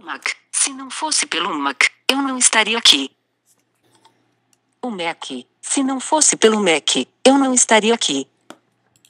O Mac. Se não fosse pelo Mac, eu não estaria aqui. O Mac. Se não fosse pelo Mac, eu não estaria aqui.